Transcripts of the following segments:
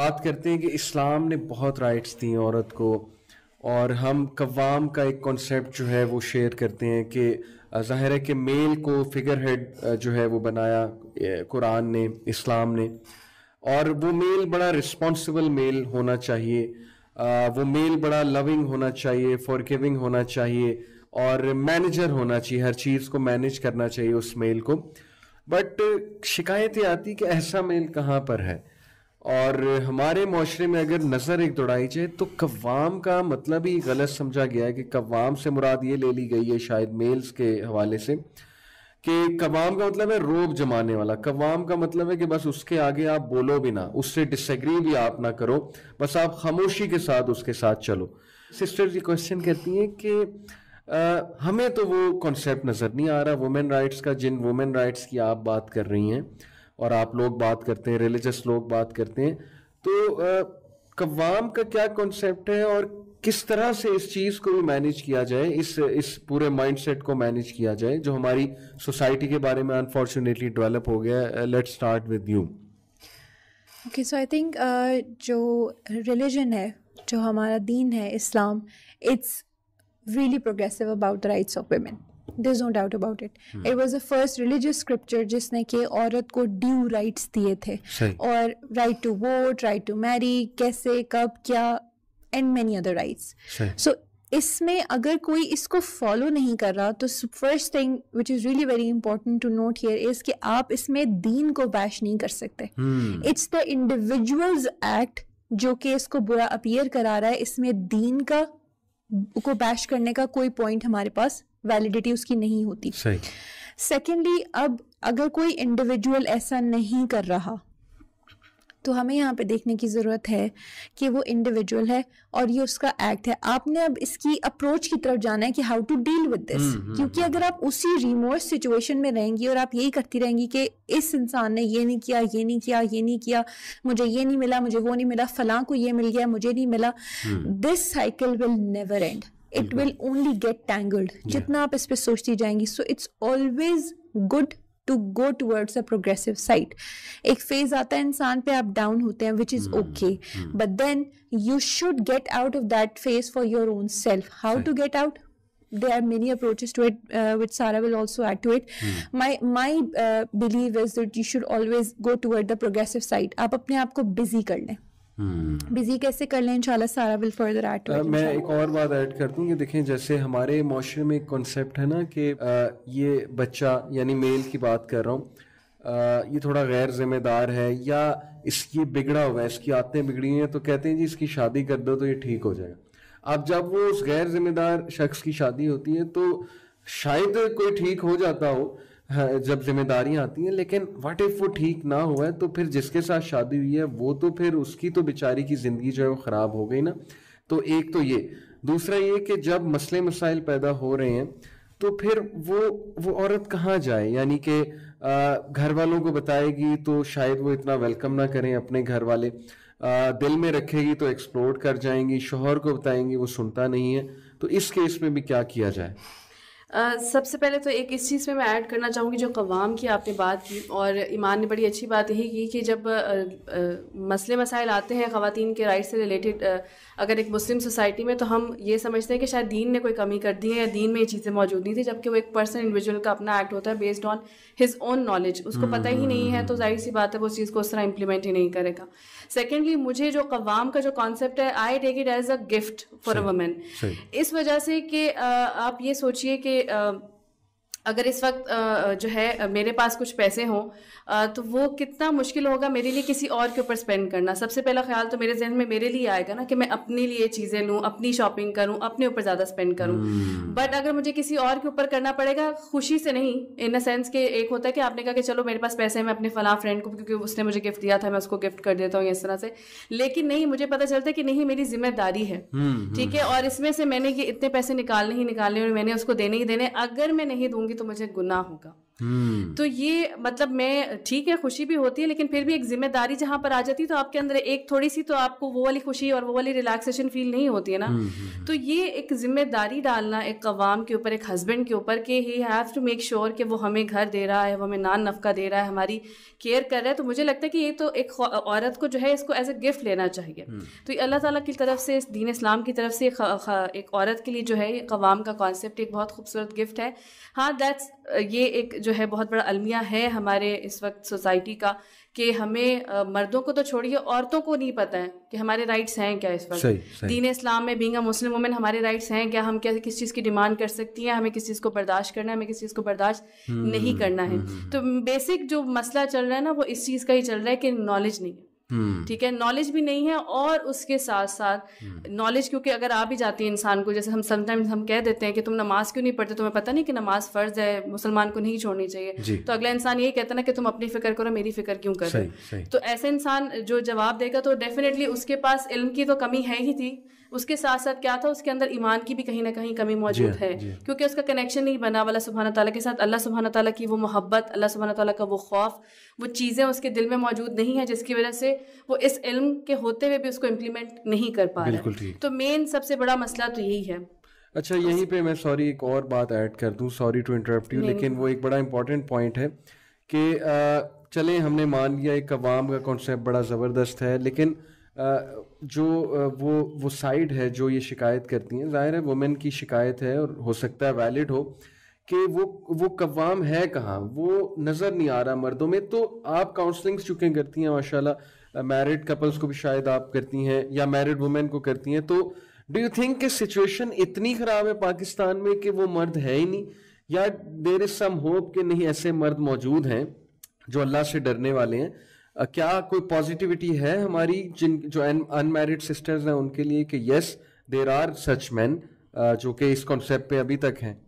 बात करते हैं कि इस्लाम ने बहुत राइट्स दी औरत को और हम कवाम का एक कॉन्सेप्ट जो है वो शेयर करते हैं कि ज़ाहिर है कि मेल को फिगर हेड जो है वो बनाया कुरान ने इस्लाम ने और वो मेल बड़ा रिस्पॉन्सिबल मेल होना चाहिए वो मेल बड़ा लविंग होना चाहिए फॉरगिविंग होना चाहिए और मैनेजर होना चाहिए हर चीज़ को मैनेज करना चाहिए उस मेल को बट शिकायतें आती कि ऐसा मेल कहाँ पर है और हमारे माशरे में अगर नज़र एक दौड़ाई जाए तो कवाम का मतलब ही गलत समझा गया है कि कवाम से मुराद ये ले ली गई है शायद मेल्स के हवाले से कि कवाम का मतलब है रोब जमाने वाला कवाम का मतलब है कि बस उसके आगे आप बोलो भी ना उससे डिसग्री भी आप ना करो बस आप खामोशी के साथ उसके साथ चलो सिस्टर जी क्वेश्चन कहती हैं कि आ, हमें तो वो कॉन्सेप्ट नज़र नहीं आ रहा वुमेन राइट्स का जिन वुमेन राइट्स की आप बात कर रही हैं और आप लोग बात करते हैं रिलीजियस लोग बात करते हैं तो कवाम का क्या कॉन्सेप्ट है और किस तरह से इस चीज़ को भी मैनेज किया जाए इस इस पूरे माइंडसेट को मैनेज किया जाए जो हमारी सोसाइटी के बारे में अनफॉर्चुनेटली डेवलप हो गया let start with you okay so I think जो रिलीजन है जो हमारा दीन है Islam it's really progressive about the rights of women this no doubt about it it was the first religious scripture जिसने कि औरत को ड्यू राइट्स दिए थे और right to vote right to marry कैसे कब क्या एंड मैनी अदर राइट्स सो इसमें अगर कोई इसको फॉलो नहीं कर रहा तो first thing which is really very important to note here is कि आप इसमें दीन को बैश नहीं कर सकते इट्स द इंडिविजुअल्स एक्ट जो कि इसको बुरा अपीयर करा रहा है इसमें दीन का को बैश करने का कोई पॉइंट हमारे पास वैलिडिटी उसकी नहीं होती सेकेंडली अब अगर कोई इंडिविजुअल ऐसा नहीं कर रहा तो हमें यहाँ पे देखने की ज़रूरत है कि वो इंडिविजुअल है और ये उसका एक्ट है आपने अब इसकी अप्रोच की तरफ जाना है कि how to deal with this क्योंकि हम्म। अगर आप उसी रिमोर्स सिचुएशन में रहेंगी और आप यही करती रहेंगी कि इस इंसान ने ये नहीं किया ये नहीं किया ये नहीं किया मुझे ये नहीं मिला मुझे वो नहीं मिला फलां को ये मिल गया मुझे नहीं मिला this cycle will never end it will only get tangled जितना आप इस पर सोचती जाएंगी so it's always good to go towards a progressive side एक फेज आता है इंसान पे आप डाउन होते हैं which is okay but then you should get out of that phase for your own self how to get out there are many approaches to it uh, which sarah will also add to it hmm. my my uh, belief is that you should always go toward the progressive side aap apne aap ko busy kar le hmm. हम्म। Busy कैसे कर लें इंशाल्लाह सारा will further add to मैं एक और बात ऐड कर दूं ये देखें जैसे हमारे माशरे में एक कॉन्सेप्ट है ना कि ये बच्चा यानी मेल की बात कर रहा हूँ ये थोड़ा गैर जिम्मेदार है या इसकी बिगड़ा हुआ है इसकी आदतें बिगड़ी हैं तो कहते हैं जी इसकी शादी कर दो तो ये ठीक हो जाएगा अब जब वो उस गैर जिम्मेदार शख्स की शादी होती है तो शायद कोई ठीक हो जाता हो हाँ, जब जिम्मेदारियां आती हैं लेकिन व्हाट इफ वो ठीक ना हुआ है तो फिर जिसके साथ शादी हुई है वो तो फिर उसकी तो बेचारी की ज़िंदगी जो है वो ख़राब हो गई ना तो एक तो ये दूसरा ये कि जब मसले मसाइल पैदा हो रहे हैं तो फिर वो वो औरत कहाँ जाए यानी कि घर वालों को बताएगी तो शायद वो इतना वेलकम ना करें अपने घर वाले आ, दिल में रखेगी तो एक्सप्लोर कर जाएंगी शोहर को बताएंगी वो सुनता नहीं है तो इस केस में भी क्या किया जाए सबसे पहले तो एक इस चीज़ में मैं ऐड करना चाहूँगी जो कवाम की आपने बात की और ईमान ने बड़ी अच्छी बात यही की कि जब मसले मसाइल आते हैं ख़वान के राइट से रिलेटेड अगर एक मुस्लिम सोसाइटी में तो हम ये समझते हैं कि शायद दीन ने कोई कमी कर दी है या दीन में ये चीज़ें मौजूद नहीं थी जबकि वो एक पर्सन इंडिविजुअल का अपना एक्ट होता है based on his own knowledge उसको हम्म, पता ही हम्म, नहीं है हम्म, तो जाहिर सी बात है वो उस चीज़ को उस तरह इम्प्लीमेंट ही नहीं करेगा सेकेंडली मुझे जो कवाम का जो कॉन्सेप्ट है I take it as a gift for a women इस वजह से कि आप ये सोचिए कि uh, अगर इस वक्त जो है मेरे पास कुछ पैसे हों तो वो कितना मुश्किल होगा मेरे लिए किसी और के ऊपर स्पेंड करना सबसे पहला ख्याल तो मेरे जहन में मेरे लिए आएगा ना कि मैं अपने लिए चीज़ें लूँ अपनी शॉपिंग करूँ अपने ऊपर ज़्यादा स्पेंड करूँ बट अगर मुझे किसी और के ऊपर करना पड़ेगा खुशी से नहीं इन द सेंस कि एक होता है कि आपने कहा कि चलो मेरे पास पैसे हैं मैं अपने फला फ्रेंड को क्योंकि उसने मुझे गिफ्ट दिया था मैं उसको गिफ्ट कर देता हूँ इस तरह से लेकिन नहीं मुझे पता चलता कि नहीं मेरी जिम्मेदारी है हम्म, ठीक हम्म। है और इसमें से मैंने ये इतने पैसे निकालने ही निकालने और मैंने उसको देने ही देने अगर मैं नहीं दूंगी करूंगी तो मुझे गुनाह होगा हम्म। तो ये मतलब मैं ठीक है खुशी भी होती है लेकिन फिर भी एक जिम्मेदारी जहां पर आ जाती है तो आपके अंदर एक थोड़ी सी तो आपको वो वाली खुशी और वो वाली रिलैक्सेशन फील नहीं होती है ना हम्म, हम्म, तो ये एक जिम्मेदारी डालना एक कवाम के ऊपर एक हस्बैंड के ऊपर कि he have to make sure कि वो हमें घर दे रहा है वो हमें नान नफका दे रहा है हमारी केयर कर रहा है तो मुझे लगता है कि ये तो एक औरत को जो है इसको एज ए गिफ्ट लेना चाहिए तो ये अल्लाह ताला की तरफ से दीन इस्लाम की तरफ से एक औरत के लिए जो है कवाम का कॉन्सेप्ट एक बहुत खूबसूरत गिफ्ट है हाँ दैट्स ये एक जो है बहुत बड़ा अलमिया है हमारे इस वक्त सोसाइटी का कि हमें मर्दों को तो छोड़िए औरतों को नहीं पता है कि हमारे राइट्स हैं क्या इस वक्त दीन इस्लाम में बींगा मुस्लिम वुमेन हमारे राइट्स हैं क्या हम क्या किस चीज़ की डिमांड कर सकती हैं हमें किस चीज़ को बर्दाश्त करना है हमें किस चीज़ को बर्दाश्त हम्म, नहीं करना है हम्म, हम्म, तो बेसिक जो मसला चल रहा है ना वो इस चीज़ का ही चल रहा है कि नॉलेज नहीं है हम्म। ठीक है नॉलेज भी नहीं है और उसके साथ साथ नॉलेज क्योंकि अगर आ भी जाती है इंसान को जैसे हम समटाइम्स हम कह देते हैं कि तुम नमाज क्यों नहीं पढ़ते तुम्हें पता नहीं कि नमाज फर्ज है मुसलमान को नहीं छोड़नी चाहिए तो अगला इंसान यही कहता ना कि तुम अपनी फिक्र करो मेरी फिक्र क्यों करो तो ऐसे इंसान जो जवाब देगा तो डेफिनेटली उसके पास इल्म की तो कमी है ही थी उसके साथ साथ क्या था उसके अंदर ईमान की भी कहीं ना कहीं कमी मौजूद हाँ, है हाँ। क्योंकि उसका कनेक्शन नहीं बना वाला सुबहाना तला के साथ अल्लाह सुबहाना तला की वो मोहब्बत अल्लाह सुबहाना तला का वो खौफ वो चीज़ें उसके दिल में मौजूद नहीं है जिसकी वजह से वो इस इल्म के होते हुए भी उसको इम्प्लीमेंट नहीं कर पा रहा है तो मेन सबसे बड़ा मसला तो यही है अच्छा यहीं पे मैं सॉरी एक और बात ऐड कर दूं सॉरी टू इंटरप्ट यू लेकिन वो एक बड़ा इंपॉर्टेंट पॉइंट है कि चले हमने मान लिया एक अवाम का कॉन्सेप्ट बड़ा ज़बरदस्त है लेकिन जो वो वो साइड है जो ये शिकायत करती हैं ज़ाहिर है वुमेन की शिकायत है और हो सकता है वैलिड हो कि वो वो कवाम है कहाँ वो नज़र नहीं आ रहा मर्दों में तो आप काउंसलिंग्स चुके करती हैं माशाल्लाह मैरिड कपल्स को भी शायद आप करती हैं या मैरिड वुमेन को करती हैं तो डू यू थिंक सिचुएशन इतनी ख़राब है पाकिस्तान में कि वो मर्द है ही नहीं या देर इज़ सम होप कि नहीं ऐसे मर्द मौजूद हैं जो अल्लाह से डरने वाले हैं क्या कोई पॉजिटिविटी है हमारी जिन जो अनमेरिड सिस्टर्स हैं उनके लिए कि yes there are such man जो कि इस कॉन्सेप्ट पे अभी तक हैं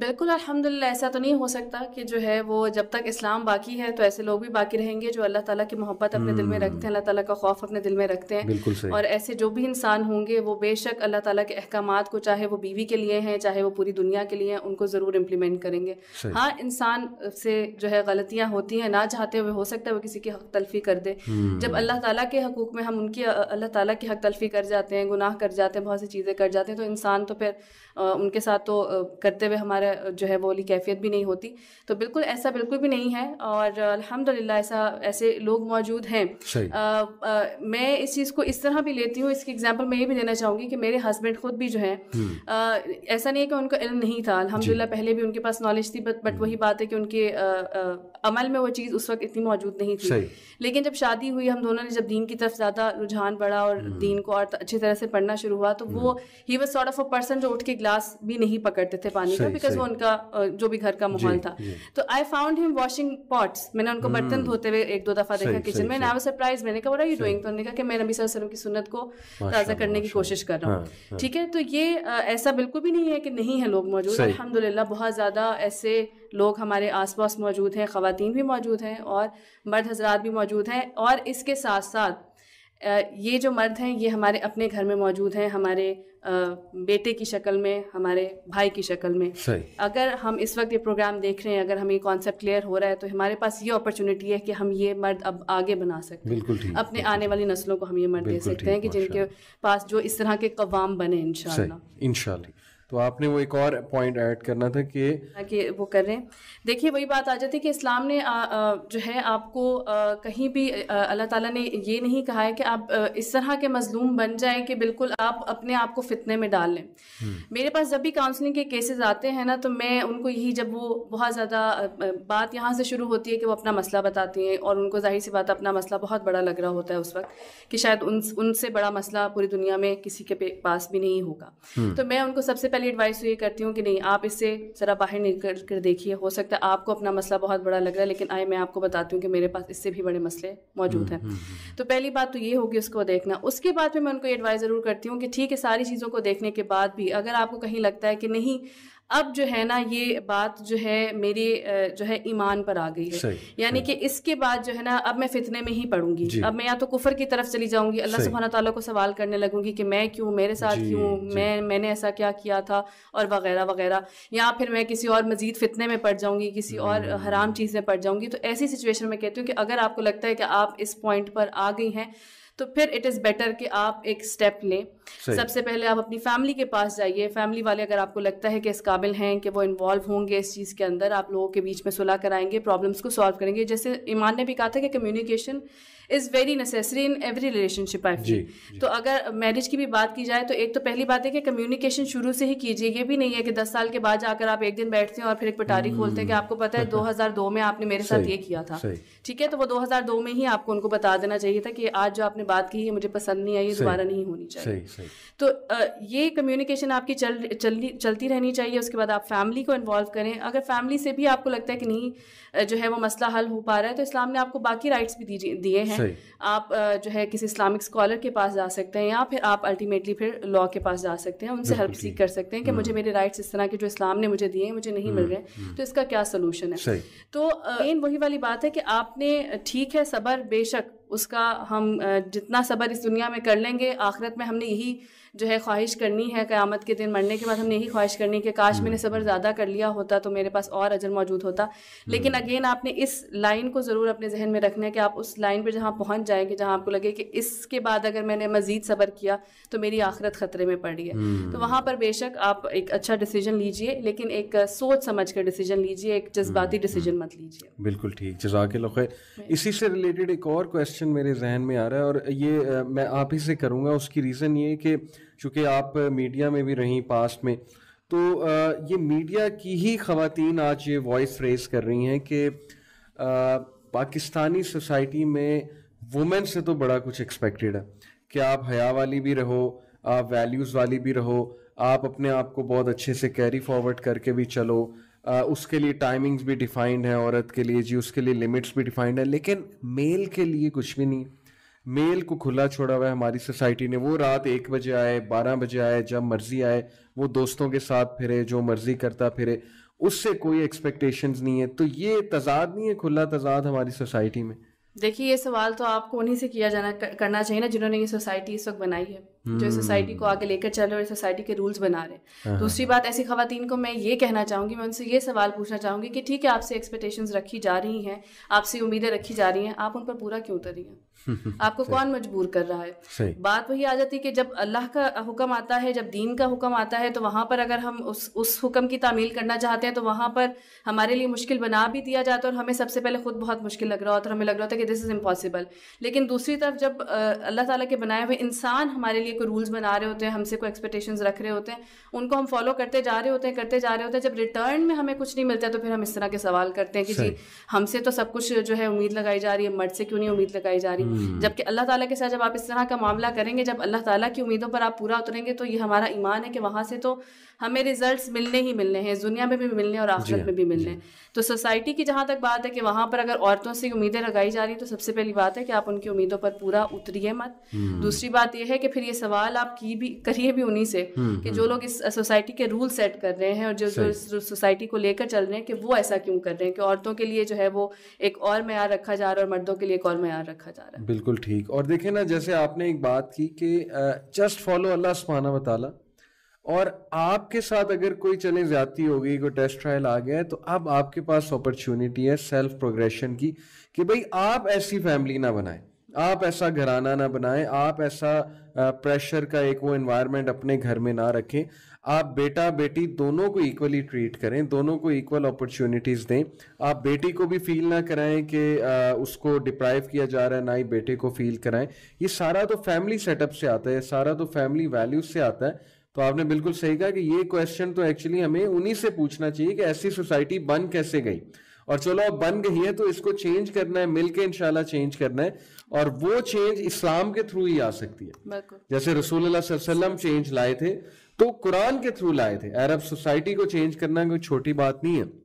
बिल्कुल अलहमदिल्ला ऐसा तो नहीं हो सकता कि जो है वो जब तक इस्लाम बाकी है तो ऐसे लोग भी बाकी रहेंगे जो अल्लाह ताला की मोहब्बत अपने दिल में हम्म। रखते हैं अल्लाह ताला का खौफ अपने दिल में रखते हैं और ऐसे जो भी इंसान होंगे वो बेशक अल्लाह ताला के अहकाम को चाहे वो बीवी के लिए हैं चाहे वो पूरी दुनिया के लिए हैं उनको ज़रूर इम्प्लीमेंट करेंगे हाँ इंसान से जो है गलतियाँ होती हैं ना चाहते हुए हो सकता है वो किसी की हक तलफी कर दे हम्म। जब अल्लाह ताली के हकूक में हम उनकी अल्लाह ताली की हक तलफी कर जाते हैं गुनाह कर जाते हैं बहुत सी चीज़ें कर जाते हैं तो इंसान तो फिर उनके साथ तो करते हुए हमारे हमारा जो है वो वाली कैफियत भी नहीं होती तो बिल्कुल ऐसा बिल्कुल भी नहीं है और अल्हम्दुलिल्लाह ऐसा ऐसे लोग मौजूद हैं मैं इस चीज़ को इस तरह भी लेती हूँ इसकी एग्जाम्पल मैं ये भी देना चाहूँगी कि मेरे हस्बैंड खुद भी जो है आ, ऐसा नहीं है कि उनको इल्म नहीं था अलहमदिल्ला पहले भी उनके पास नॉलेज थी बट बट वही बात है कि उनके अमल में वो चीज़ उस वक्त इतनी मौजूद नहीं थी लेकिन जब शादी हुई हम दोनों ने जब दीन की तरफ ज़्यादा रुझान बढ़ा और दीन को और अच्छी तरह से पढ़ना शुरू हुआ तो वो ही was sort of a person जो उठ के ग्लास भी नहीं पकड़ते थे पानी का बिकॉज बिकॉज वो उनका जो भी घर का माहौल था तो I found him washing pots मैंने उनको hmm. बर्तन धोते हुए एक दो दफा देखा किचन में आई सरप्राइज मैंने कहा यू डूइंग तो उन्होंने कहा कि मैं नबी वसल्लम की सुन्नत को ताज़ा करने की कोशिश कर रहा हूँ हाँ, हाँ। ठीक है तो ये ऐसा बिल्कुल भी नहीं है कि नहीं है लोग मौजूद अलहमदिल्ला बहुत ज़्यादा ऐसे लोग हमारे आसपास मौजूद हैं ख़वातीन भी मौजूद हैं और मर्द हजरात भी मौजूद हैं और इसके साथ साथ ये जो मर्द हैं ये हमारे अपने घर में मौजूद हैं हमारे बेटे की शक्ल में हमारे भाई की शक्ल में सही अगर हम इस वक्त ये प्रोग्राम देख रहे हैं अगर हमें कॉन्सेप्ट क्लियर हो रहा है तो हमारे पास ये अपॉर्चुनिटी है कि हम ये मर्द अब आगे बना सकते हैं बिल्कुल ठीक अपने आने वाली नस्लों को हम ये मर्द दे सकते हैं कि जिनके पास जो इस तरह के कवाम बने इन शाह इन तो आपने वो एक और पॉइंट ऐड करना था कि हाँ, कि वो कर रहे हैं देखिए वही बात आ जाती है कि इस्लाम ने आ, आ, जो है आपको आ, कहीं भी अल्लाह ताला ने ये नहीं कहा है कि आप इस तरह के मजलूम बन जाए कि बिल्कुल आप अपने आप को फितने में डाल लें हम्म। मेरे पास जब भी काउंसलिंग के केसेस आते हैं ना तो मैं उनको यही जब वो बहुत ज़्यादा बात यहाँ से शुरू होती है कि वो अपना मसला बताती हैं और उनको जाहिर सी बात अपना मसला बहुत बड़ा लग रहा होता है उस वक्त कि शायद उनसे बड़ा मसला पूरी दुनिया में किसी के पास भी नहीं होगा हम्म। तो मैं उनको सबसे पहले वाली एडवाइस तो ये करती हूँ कि नहीं आप इससे ज़रा बाहर निकल कर देखिए हो सकता है आपको अपना मसला बहुत बड़ा लग रहा है लेकिन आए मैं आपको बताती हूँ कि मेरे पास इससे भी बड़े मसले मौजूद हम्म, हैं हम्म, हम्म। तो पहली बात तो ये होगी उसको देखना उसके बाद में मैं उनको एडवाइस ज़रूर करती हूँ कि ठीक है सारी चीज़ों को देखने के बाद भी अगर आपको कहीं लगता है कि नहीं अब जो है ना ये बात जो है मेरे जो है ईमान पर आ गई है यानी कि इसके बाद जो है ना अब मैं फितने में ही पढ़ूंगी अब मैं या तो कुफर की तरफ चली जाऊंगी अल्लाह सुबहाना तला को सवाल करने लगूंगी कि मैं क्यों मेरे साथ क्यों मैं मैंने ऐसा क्या किया था और वगैरह वगैरह या फिर मैं किसी और मजीद फितने में पड़ जाऊंगी किसी और हराम हम्म। चीज़ में पड़ जाऊंगी तो ऐसी सिचुएशन में कहती हूँ कि अगर आपको लगता है कि आप इस पॉइंट पर आ गई हैं तो फिर इट इज़ बेटर कि आप एक स्टेप लें सबसे पहले आप अपनी फैमिली के पास जाइए फैमिली वाले अगर आपको लगता है कि इस काबिल हैं कि वो इन्वॉल्व होंगे इस चीज़ के अंदर आप लोगों के बीच में सुलह कराएंगे प्रॉब्लम्स को सॉल्व करेंगे जैसे ईमान ने भी कहा था कि communication is very necessary in every relationship I feel तो अगर मैरिज की भी बात की जाए तो एक तो पहली बात है कि कम्युनिकेशन शुरू से ही कीजिए ये भी नहीं है कि दस साल के बाद जाकर आप एक दिन बैठते हैं और फिर एक पटारी हम्म। खोलते हैं कि आपको पता है 2002 में आपने मेरे साथ ये किया था ठीक है तो वो 2002 में ही आपको उनको बता देना चाहिए था कि आज जो आपने बात की है मुझे पसंद नहीं आई दोबारा नहीं होनी चाहिए तो ये कम्युनिकेशन आपकी चल चलनी चलती रहनी चाहिए उसके बाद आप फैमिली को इन्वॉल्व करें अगर फैमिली से भी आपको लगता है कि नहीं जो है वो मसला हल हो पा रहा है तो इस्लाम ने आपको बाकी राइट्स भी दिए हैं आप जो है किसी इस्लामिक स्कॉलर के पास जा सकते हैं या फिर आप अल्टीमेटली फिर लॉ के पास जा सकते हैं उनसे हेल्प सीख कर सकते हैं कि मुझे हम्म। मेरे राइट्स इस तरह के जो इस्लाम ने मुझे दिए हैं मुझे नहीं मिल हम्म, रहे हम्म। तो इसका क्या सोलूशन है तो मेन वही वाली बात है कि आपने ठीक है सबर बेशक उसका हम जितना सबर इस दुनिया में कर लेंगे आखिरत में हमने यही जो है ख्वाहिश करनी है क़्यामत के दिन मरने के बाद हमने यही ख्वाहिश करनी कि काश मैंने हम्म। सब्र ज़्यादा कर लिया होता तो मेरे पास और अजर मौजूद होता लेकिन हम्म। अगेन आपने इस लाइन को ज़रूर अपने जहन में रखना है कि आप उस लाइन पर जहाँ पहुँच जाएंगे जहाँ आपको लगे कि इसके बाद अगर मैंने मज़ीद सब्र किया तो मेरी आखिरत ख़तरे में पड़ी है तो हम्म। वहाँ पर बेशक आप एक अच्छा डिसीजन लीजिए लेकिन एक सोच समझ कर डिसीजन लीजिए एक जज्बाती डिसीजन मत लीजिए बिल्कुल ठीक जजाक इसी से रिलेटेड एक और क्वेश्चन मेरे जहन में आ रहा है और ये मैं आप ही से करूँगा उसकी रीज़न ये कि चूँकि आप मीडिया में भी रहीं पास्ट में तो ये मीडिया की ही खातन आज ये वॉइस रेस कर रही हैं कि पाकिस्तानी सोसाइटी में वुमेन से तो बड़ा कुछ एक्सपेक्टेड है कि आप हया वाली भी रहो आप वैल्यूज़ वाली भी रहो आप अपने आप को बहुत अच्छे से कैरी फॉरवर्ड करके भी चलो आ, उसके लिए टाइमिंग्स भी डिफाइंड है औरत के लिए जी उसके लिए लिमिट्स भी डिफाइंड है लेकिन मेल के लिए कुछ भी नहीं मेल को खुला छोड़ा हुआ है हमारी सोसाइटी ने वो रात एक बजे आए बारह बजे आए जब मर्जी आए वो दोस्तों के साथ फिरे जो मर्जी करता फिरे उससे कोई एक्सपेक्टेशंस नहीं है तो ये तजाद नहीं है खुला तजाद हमारी सोसाइटी में देखिए ये सवाल तो आपको उन्हीं से किया जाना करना चाहिए ना जिन्होंने ये सोसाइटी इस वक्त बनाई है जो हम्म। सोसाइटी को आगे लेकर चल रहे और सोसाइटी के रूल्स बना रहे हाँ, हाँ, दूसरी हाँ। बात ऐसी खातन को मैं ये कहना चाहूँगी मैं उनसे ये सवाल पूछना चाहूंगी कि ठीक है आपसे एक्सपेक्टेशंस रखी जा रही हैं आपसे उम्मीदें रखी जा रही हैं आप उन पर पूरा क्यों उतर रही हैं आपको कौन मजबूर कर रहा है बात वही आ जाती है कि जब अल्लाह का हुक्म आता है जब दीन का हुक्म आता है तो वहां पर अगर हम उस उस हुक्म की तामील करना चाहते हैं तो वहां पर हमारे लिए मुश्किल बना भी दिया जाता है और हमें सबसे पहले खुद बहुत मुश्किल लग रहा होता है हमें लग रहा होता है कि दिस इज़ इम्पॉसिबल लेकिन दूसरी तरफ जब अल्लाह तला के बनाए हुए इंसान हमारे लिए कोई रूल्स बना रहे होते हैं हमसे कोई एक्सपेक्टेशन रख रहे होते हैं उनको हम फॉलो करते जा रहे होते हैं करते जा रहे होते हैं जब रिटर्न में हमें कुछ नहीं मिलता तो फिर हम इस तरह के सवाल करते हैं कि जी हमसे तो सब कुछ जो है उम्मीद लगाई जा रही है मर्द से क्यों नहीं उम्मीद लगाई जा रही Hmm. जबकि अल्लाह ताला के साथ जब आप इस तरह का मामला करेंगे जब अल्लाह ताला की उम्मीदों पर आप पूरा उतरेंगे तो ये हमारा ईमान है कि वहाँ से तो हमें रिजल्ट मिलने ही मिलने हैं दुनिया में भी मिलने और आखिरत में भी हाँ, मिलने तो सोसाइटी की जहाँ तक बात है कि वहाँ पर अगर औरतों से उम्मीदें लगाई जा रही तो सबसे पहली बात है कि आप उनकी उम्मीदों पर पूरा उतरिए मत hmm. दूसरी बात यह है कि फिर ये सवाल आप की भी करिए भी उन्हीं से hmm, कि जो लोग इस सोसाइटी के रूल सेट कर रहे हैं और जो सोसाइटी को लेकर चल रहे हैं कि वो ऐसा क्यों कर रहे हैं कि औरतों के लिए जो है वो एक और मैार रखा जा रहा है और मर्दों के लिए एक और मैार रखा जा रहा है बिल्कुल ठीक और देखे ना जैसे आपने एक बात की कि जस्ट फॉलो अल्लाह सुबहाना बताला और आपके साथ अगर कोई चले जाती होगी कोई टेस्ट ट्रायल आ गया है तो अब आपके पास अपॉर्चुनिटी है सेल्फ प्रोग्रेशन की कि भाई आप ऐसी फैमिली ना बनाए आप ऐसा घराना ना बनाएं आप ऐसा प्रेशर का एक वो एनवायरनमेंट अपने घर में ना रखें आप बेटा बेटी दोनों को इक्वली ट्रीट करें दोनों को इक्वल अपॉर्चुनिटीज़ दें आप बेटी को भी फील ना कराएं कि उसको डिप्राइव किया जा रहा है ना ही बेटे को फील कराएं ये सारा तो फैमिली सेटअप से आता है सारा तो फैमिली वैल्यूज से आता है तो आपने बिल्कुल सही कहा कि ये क्वेश्चन तो एक्चुअली हमें उन्हीं से पूछना चाहिए कि ऐसी सोसाइटी बन कैसे गई और चलो अब बन गई है तो इसको चेंज करना है मिलके इंशाल्लाह चेंज करना है और वो चेंज इस्लाम के थ्रू ही आ सकती है जैसे रसूल वसल्लम चेंज लाए थे तो कुरान के थ्रू लाए थे अरब सोसाइटी को चेंज करना कोई छोटी बात नहीं है